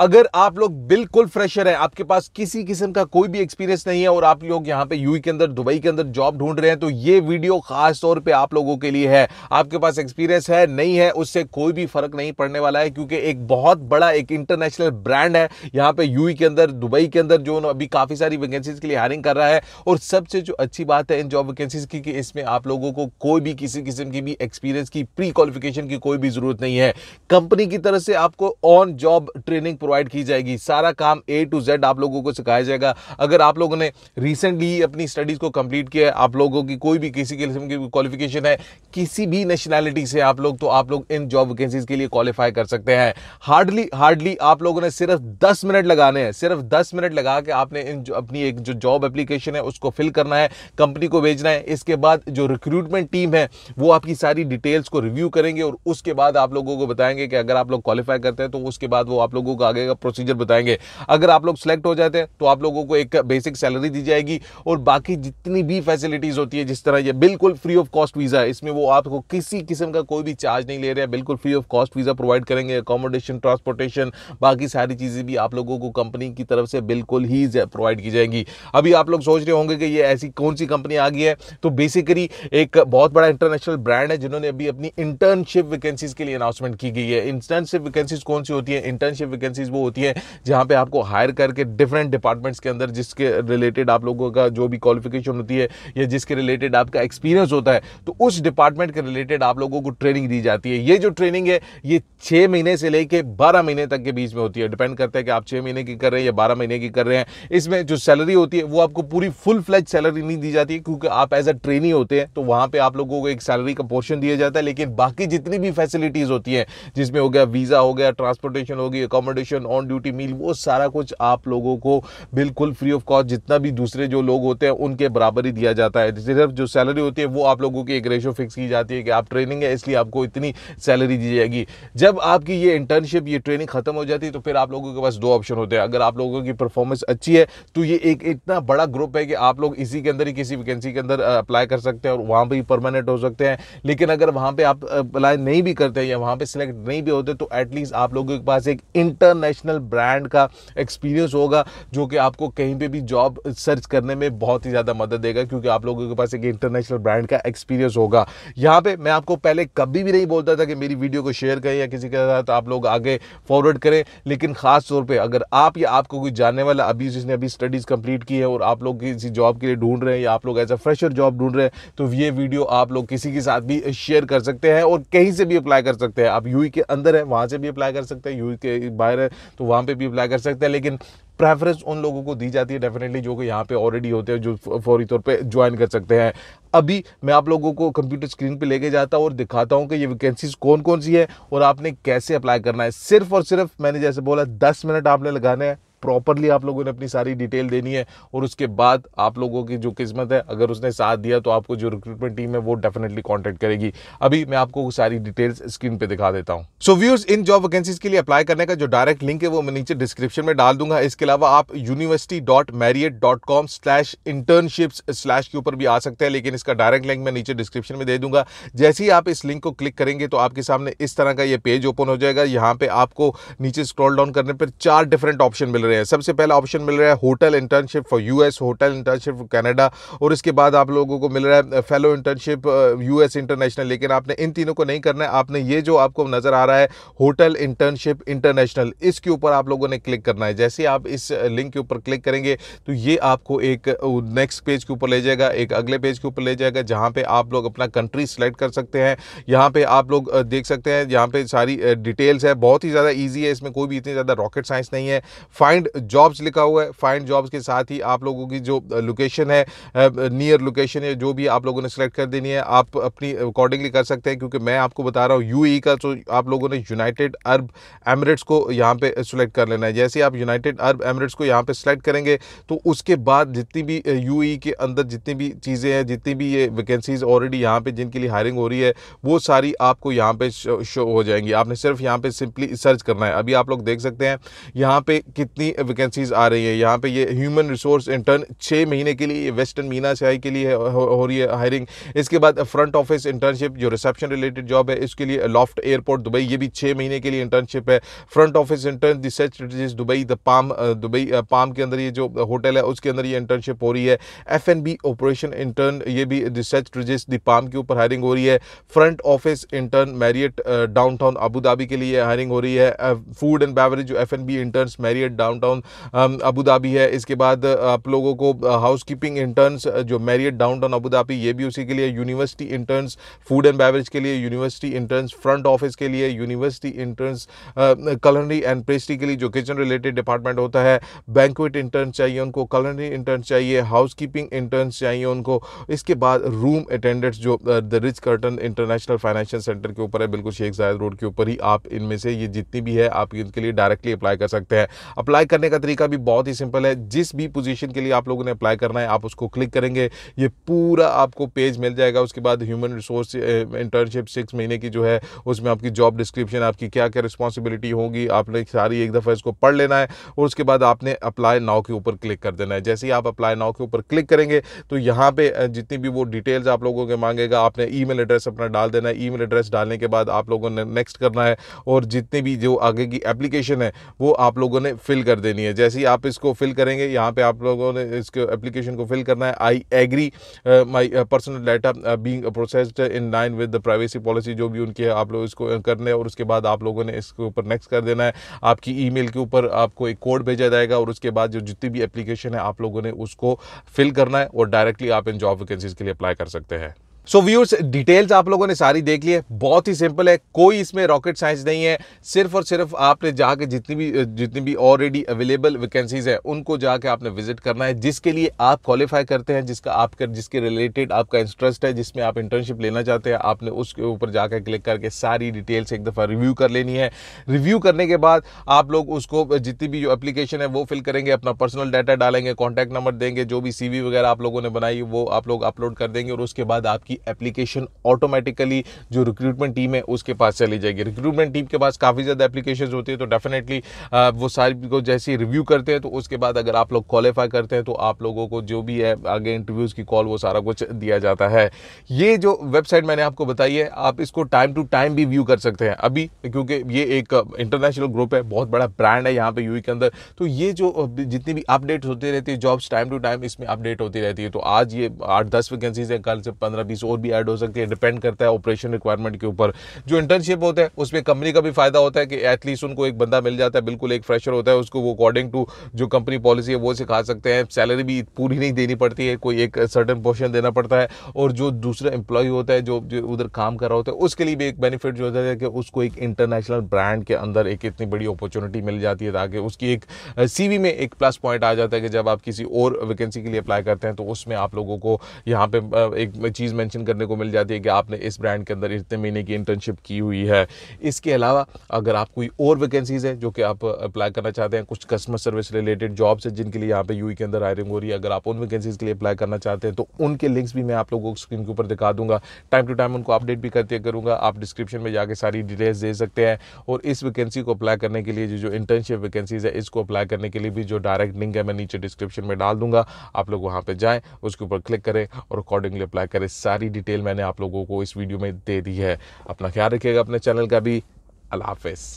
अगर आप लोग बिल्कुल फ्रेशर हैं आपके पास किसी किस्म का कोई भी एक्सपीरियंस नहीं है और आप लोग यहाँ पे यूई e के अंदर दुबई के अंदर जॉब ढूंढ रहे हैं तो ये वीडियो खास तौर पे आप लोगों के लिए है आपके पास एक्सपीरियंस है नहीं है उससे कोई भी फर्क नहीं पड़ने वाला है क्योंकि एक बहुत बड़ा एक इंटरनेशनल ब्रांड है यहाँ पे यू e के अंदर दुबई के अंदर जो अभी काफ़ी सारी वैकेंसीज के लिए हायरिंग कर रहा है और सबसे जो अच्छी बात है इन जॉब वैकेंसीज की कि इसमें आप लोगों को कोई भी किसी किस्म की भी एक्सपीरियंस की प्री क्वालिफिकेशन की कोई भी जरूरत नहीं है कंपनी की तरफ से आपको ऑन जॉब ट्रेनिंग प्रोवाइड की जाएगी सारा काम ए टू जेड आप लोगों को सिखाया जाएगा अगर आप लोगों ने रिसेंटली अपनी स्टडीज़ को कंप्लीट किया है आप लोगों की कोई भी किसी किस्म की क्वालिफिकेशन है किसी भी नेशनैलिटी से आप लोग तो आप लोग इन जॉब वैकेंसीज के लिए क्वालिफाई कर सकते हैं हार्डली हार्डली आप लोगों ने सिर्फ दस मिनट लगाने हैं सिर्फ दस मिनट लगा के आपने इन अपनी एक जो जॉब एप्लीकेशन है उसको फिल करना है कंपनी को भेजना है इसके बाद जो रिक्रूटमेंट टीम है वो आपकी सारी डिटेल्स को रिव्यू करेंगे और उसके बाद आप लोगों को बताएंगे कि अगर आप लोग क्वालिफाई करते हैं तो उसके बाद वो आप लोगों को आगे आगे का प्रोसीजर बताएंगे अगर आप लोग सेलेक्ट हो जाते हैं तो आप लोगों को एक बेसिक सैलरी दी जाएगी और बाकी जितनी भी फैसिलिटीज़ होती है जिस तरह ये बिल्कुल फ्री ऑफ कॉस्ट वीज़ा है इसमें वो आपको किसी किस्म का कोई भी चार्ज नहीं ले रहे हैं बिल्कुल free of cost visa provide करेंगे अकोमोडेशन ट्रांसपोर्टेशन बाकी सारी चीज़ें भी आप लोगों को कंपनी की तरफ से बिल्कुल ही प्रोवाइड की जाएंगी अभी आप लोग सोच रहे होंगे कि ये ऐसी कौन सी कंपनी आ गई है तो बेसिकली एक बहुत बड़ा इंटरनेशनल ब्रांड है जिन्होंने अभी अपनी इंटर्नशिप वैकेंसीज के लिए अनाउंसमेंट की गई है इंटर्नशिप वैकेंसीज कौन सी होती है इंटर्नशिप वैकेंसी वैकेंसीज़ वो होती है जहाँ पे आपको हायर करके डिफरेंट डिपार्टमेंट्स के अंदर जिसके रिलेटेड आप लोगों का जो भी क्वालिफिकेशन होती है या जिसके रिलेटेड आपका एक्सपीरियंस होता है तो उस डिपार्टमेंट के रिलेटेड आप लोगों को ट्रेनिंग दी जाती है ये जो ट्रेनिंग है ये छः महीने से लेके बारह महीने तक के बीच में होती है डिपेंड करता है कि आप छः महीने की कर रहे हैं या बारह महीने की कर रहे हैं इसमें जो सैलरी होती है वो आपको पूरी फुल फ्लैज सैलरी नहीं दी जाती है क्योंकि आप एज अ ट्रेनी होते हैं तो वहाँ पर आप लोगों को एक सैलरी का पोर्शन दिया जाता है लेकिन बाकी जितनी भी फैसिलिटीज़ होती है जिसमें हो गया वीज़ा हो गया ट्रांसपोर्टेशन होगी accommodation ration on duty meal वो सारा कुछ आप लोगों को बिल्कुल फ्री ऑफ कॉस्ट जितना भी दूसरे जो लोग होते हैं उनके बराबर ही दिया जाता है सिर्फ जो सैलरी होती है वो आप लोगों की एक रेशो फिक्स की जाती है कि आप ट्रेनिंग है इसलिए आपको इतनी सैलरी दी जाएगी जब आपकी ये इंटर्नशिप ये ट्रेनिंग खत्म हो जाती है तो फिर आप लोगों के पास दो ऑप्शन होते हैं अगर आप लोगों की परफॉर्मेंस अच्छी है तो ये एक इतना बड़ा ग्रुप है कि आप लोग इसी के अंदर ही किसी वैकेंसी के अंदर अप्लाई कर सकते हैं और वहां पर परमानेंट हो सकते हैं लेकिन अगर वहां पर आप अप्लाई नहीं भी करते या वहां पर सिलेक्ट नहीं भी होते तो एटलीस्ट आप लोगों के पास एक इंटर्न नेशनल ब्रांड का एक्सपीरियंस होगा जो कि आपको कहीं पे भी जॉब सर्च करने में बहुत ही ज़्यादा मदद देगा क्योंकि आप लोगों के पास एक इंटरनेशनल ब्रांड का एक्सपीरियंस होगा यहाँ पे मैं आपको पहले कभी भी नहीं बोलता था कि मेरी वीडियो को शेयर करें या किसी के साथ आप लोग आगे फॉरवर्ड करें लेकिन ख़ास तौर पर अगर आप या आपको कोई जानने वाला अभी जिसने अभी स्टडीज़ कंप्लीट की है और आप लोग किसी जॉब के लिए ढूंढ रहे हैं या आप लोग एज अ फ्रेशर जॉब ढूंढ रहे हैं तो ये वीडियो आप लोग किसी के साथ भी शेयर कर सकते हैं और कहीं से भी अप्लाई कर सकते हैं आप यू e के अंदर है वहाँ से भी अप्लाई कर सकते हैं यू e के बाहर है तो वहाँ पर भी अप्लाई कर सकते हैं लेकिन प्रेफरेंस उन लोगों को दी जाती है डेफिनेटली जो कि यहाँ पे ऑलरेडी होते हैं जो फौरी तौर पे ज्वाइन कर सकते हैं अभी मैं आप लोगों को कंप्यूटर स्क्रीन पे लेके जाता हूँ और दिखाता हूँ कि ये वैकेंसीज कौन कौन सी है और आपने कैसे अप्लाई करना है सिर्फ और सिर्फ मैंने जैसे बोला दस मिनट आपने लगाने हैं प्रॉपरली आप लोगों ने अपनी सारी डिटेल देनी है और उसके बाद आप लोगों की जो किस्मत है अगर उसने साथ दिया तो आपको जो रिक्रूटमेंट टीम है वो डेफिनेटली कॉन्टेक्ट करेगी अभी मैं आपको सारी डिटेल्स स्क्रीन पे दिखा देता हूँ सो व्यूज इन जॉब वैकेंसीज के लिए अप्लाई करने का जो डायरेक्ट लिंक है वो मैं नीचे डिस्क्रिप्शन में डाल दूंगा इसके अलावा आप university dot Marriott dot com slash internship slash के ऊपर भी आ सकते हैं लेकिन इसका डायरेक्ट लिंक मैं नीचे डिस्क्रिप्शन में दे दूंगा जैसे ही आप इस लिंक को क्लिक करेंगे तो आपके सामने इस तरह का ये पेज ओपन हो जाएगा यहाँ पे आपको नीचे स्क्रॉल डाउन करने पर चार डिफरेंट ऑप्शन मिल रहे रहे हैं सबसे पहला ऑप्शन मिल रहा है hotel internship for US hotel internship for Canada और इसके बाद आप लोगों को मिल रहा है फेलो इंटर्नशिप यूएस इंटरनेशनल लेकिन आपने इन तीनों को नहीं करना है आपने ये जो आपको नज़र आ रहा है होटल इंटर्नशिप इंटरनेशनल इसके ऊपर आप लोगों ने क्लिक करना है जैसे आप इस लिंक के ऊपर क्लिक करेंगे तो ये आपको एक नेक्स्ट uh, पेज के ऊपर ले जाएगा एक अगले पेज के ऊपर ले जाएगा जहां पे आप लोग अपना कंट्री सिलेक्ट कर सकते हैं यहाँ पे आप लोग uh, देख सकते हैं यहाँ पे सारी डिटेल्स uh, है बहुत ही ज़्यादा ईजी है इसमें कोई भी इतनी ज़्यादा रॉकेट साइंस नहीं है फाइंड फाइंड जॉब्स लिखा हुआ है फाइंड जॉब्स के साथ ही आप लोगों की जो लोकेशन uh, है नियर uh, लोकेशन है जो भी आप लोगों ने सेलेक्ट कर देनी है आप अपनी अकॉर्डिंगली कर सकते हैं क्योंकि मैं आपको बता रहा हूँ यू e का तो आप लोगों ने यूनाइटेड अरब एमरेट्स को यहाँ पे सिलेक्ट uh, कर लेना है जैसे आप यूनाइटेड अरब एमरेट्स को यहाँ पे सिलेक्ट करेंगे तो उसके बाद जितनी भी यू e के अंदर जितनी भी चीज़ें हैं जितनी भी ये वैकेंसीज ऑलरेडी यहाँ पर जिनके लिए हायरिंग हो रही है वो सारी आपको यहाँ पे शो हो जाएंगी आपने सिर्फ यहाँ पर सिंपली सर्च करना है अभी आप लोग देख सकते हैं यहाँ पे कितनी कितनी वैकेंसीज़ आ रही है यहाँ पे ये ह्यूमन रिसोर्स इंटर्न छः महीने के लिए वेस्टर्न मीना से आई के लिए हो, रही है हायरिंग इसके बाद फ्रंट ऑफिस इंटर्नशिप जो रिसेप्शन रिलेटेड जॉब है इसके लिए लॉफ्ट एयरपोर्ट दुबई ये भी छः महीने के लिए इंटर्नशिप है फ्रंट ऑफिस इंटर्न दी सेच Dubai the palm Dubai palm के अंदर ये जो होटल है उसके अंदर ये इंटर्नशिप हो रही है F N B operation intern ये भी रिसर्च रजिस्ट दी पाम के ऊपर हायरिंग हो रही है front office intern Marriott downtown Abu Dhabi के लिए हायरिंग हो रही है फूड एंड बेवरेज जो F N B intern Marriott down downtown Abu Dhabi है इसके बाद uh, आप लोगों को हाउस कीपिंग इंटर्नस जो मैरियट डाउनटाउन अबू धाबी ये भी उसी के लिए university interns food and beverage के लिए यूनिवर्सिटी इंटर्नस फ्रंट ऑफिस के लिए university interns culinary and pastry के लिए जो किचन रिलेटेड डिपार्टमेंट होता है बैंकुट इंटर्न चाहिए उनको कलनरी इंटर्न चाहिए हाउस कीपिंग इंटर्नस चाहिए उनको इसके बाद रूम अटेंडेंट्स जो the Ritz Carlton international financial centre के ऊपर है बिल्कुल शेख जायद रोड के ऊपर ही आप इनमें से ये जितनी भी है आप इनके लिए डायरेक्टली अप्लाई कर सकते हैं अप्लाई करने का तरीका भी बहुत ही सिंपल है जिस भी पोजीशन के लिए आप लोगों ने अप्लाई करना है आप उसको क्लिक करेंगे ये पूरा आपको पेज मिल जाएगा उसके बाद ह्यूमन रिसोर्स इंटर्नशिप सिक्स महीने की जो है उसमें आपकी जॉब डिस्क्रिप्शन आपकी क्या क्या रिस्पॉन्सिबिलिटी होगी आपने सारी एक दफ़ा इसको पढ़ लेना है और उसके बाद आपने अप्लाई नाव के ऊपर क्लिक कर देना है जैसे ही आप अप्लाई नाव के ऊपर क्लिक करेंगे तो यहाँ पर जितनी भी वो डिटेल्स आप लोगों के मांगेगा आपने ई एड्रेस अपना डाल देना है ई एड्रेस डालने के बाद आप लोगों ने नेक्स्ट करना है और जितनी भी जो आगे की एप्लीकेशन है वो आप लोगों ने फिल कर देनी है जैसे ही आप इसको फिल करेंगे यहाँ पे आप लोगों ने इसके एप्लीकेशन को फिल करना है I agree my personal data being processed in line with the privacy policy जो भी उनकी है आप लोग इसको uh, करने और उसके बाद आप लोगों ने इसके ऊपर नेक्स्ट कर देना है आपकी ई के ऊपर आपको एक कोड भेजा जाएगा और उसके बाद जो जितनी भी एप्लीकेशन है आप लोगों ने उसको फिल करना है और डायरेक्टली आप इन जॉब वैकेंसीज के लिए अप्लाई कर सकते हैं सो व्यूअर्स डिटेल्स आप लोगों ने सारी देख ली है बहुत ही सिंपल है कोई इसमें रॉकेट साइंस नहीं है सिर्फ और सिर्फ आपने जाके जितनी भी जितनी भी ऑलरेडी अवेलेबल वैकेंसीज है उनको जाके आपने विजिट करना है जिसके लिए आप क्वालिफाई करते हैं जिसका कर जिसके रिलेटेड आपका इंटरेस्ट है जिसमें आप इंटर्नशिप लेना चाहते हैं आपने उसके ऊपर जाकर क्लिक करके सारी डिटेल्स एक दफ़ा रिव्यू कर लेनी है रिव्यू करने के बाद आप लोग उसको जितनी भी जो अप्लीकेशन है वो फिल करेंगे अपना पर्सनल डाटा डालेंगे कॉन्टैक्ट नंबर देंगे जो भी सी वगैरह आप लोगों ने बनाई वो आप लोग अपलोड कर देंगे और उसके बाद आपकी आपकी एप्लीकेशन ऑटोमेटिकली जो रिक्रूटमेंट टीम है उसके पास चली जाएगी रिक्रूटमेंट टीम के पास काफ़ी ज़्यादा एप्लीकेशन होती है तो डेफिनेटली वो सारी को जैसे रिव्यू करते हैं तो उसके बाद अगर आप लोग क्वालिफाई करते हैं तो आप लोगों को जो भी है आगे इंटरव्यूज़ की कॉल वो सारा कुछ दिया जाता है ये जो वेबसाइट मैंने आपको बताई है आप इसको टाइम टू टाइम भी व्यू कर सकते हैं अभी क्योंकि ये एक इंटरनेशनल ग्रुप है बहुत बड़ा ब्रांड है यहाँ पे यू e के अंदर तो ये जो जितनी भी अपडेट होती रहती है जॉब्स टाइम टू टाइम इसमें अपडेट होती रहती है तो आज ये आठ दस वैकेंसीज हैं कल से पंद्रह बीस वैकेंसीज और भी ऐड हो सकती है डिपेंड करता है ऑपरेशन रिक्वायरमेंट के ऊपर जो इंटर्नशिप होता है उसमें कंपनी का भी फायदा होता है कि एटलीस्ट उनको एक बंदा मिल जाता है बिल्कुल एक फ्रेशर होता है उसको वो अकॉर्डिंग टू जो कंपनी पॉलिसी है वो सिखा सकते हैं सैलरी भी पूरी नहीं देनी पड़ती है कोई एक सर्टन पोर्शन देना पड़ता है और जो दूसरा एम्प्लॉय होता है जो, जो उधर काम कर रहा होता है उसके लिए भी एक बेनिफिट जो होता है कि उसको एक इंटरनेशनल ब्रांड के अंदर एक इतनी बड़ी अपॉर्चुनिटी मिल जाती है ताकि उसकी एक सी में एक प्लस पॉइंट आ जाता है कि जब आप किसी और वैकेंसी के लिए अप्लाई करते हैं तो उसमें आप लोगों को यहाँ पे एक चीज़ मैं मेंशन करने को मिल जाती है कि आपने इस ब्रांड के अंदर इतने महीने की इंटर्नशिप की हुई है इसके अलावा अगर आप कोई और वैकेंसीज़ है जो कि आप अप्लाई करना चाहते हैं कुछ कस्टमर सर्विस रिलेटेड जॉब्स हैं जिनके लिए यहाँ पे यू e के अंदर हायरिंग हो रही है अगर आप उन वैकेंसीज़ के लिए अप्लाई करना चाहते हैं तो उनके लिंक्स भी मैं आप लोगों को स्क्रीन के ऊपर दिखा दूंगा टाइम टू टाइम उनको अपडेट भी करते करूँगा आप डिस्क्रिप्शन में जाकर सारी डिटेल्स दे सकते हैं और इस वैकेंसी को अप्लाई करने के लिए जो इंटर्नशिप वैकेंसीज़ है इसको अप्लाई करने के लिए भी जो डायरेक्ट लिंक है मैं नीचे डिस्क्रिप्शन में डाल दूंगा आप लोग वहाँ पर जाएँ उसके ऊपर क्लिक करें और अकॉर्डिंगली अप्लाई करें सारी सारी डिटेल मैंने आप लोगों को इस वीडियो में दे दी है अपना ख्याल रखिएगा अपने चैनल का भी अल्लाह हाफिज़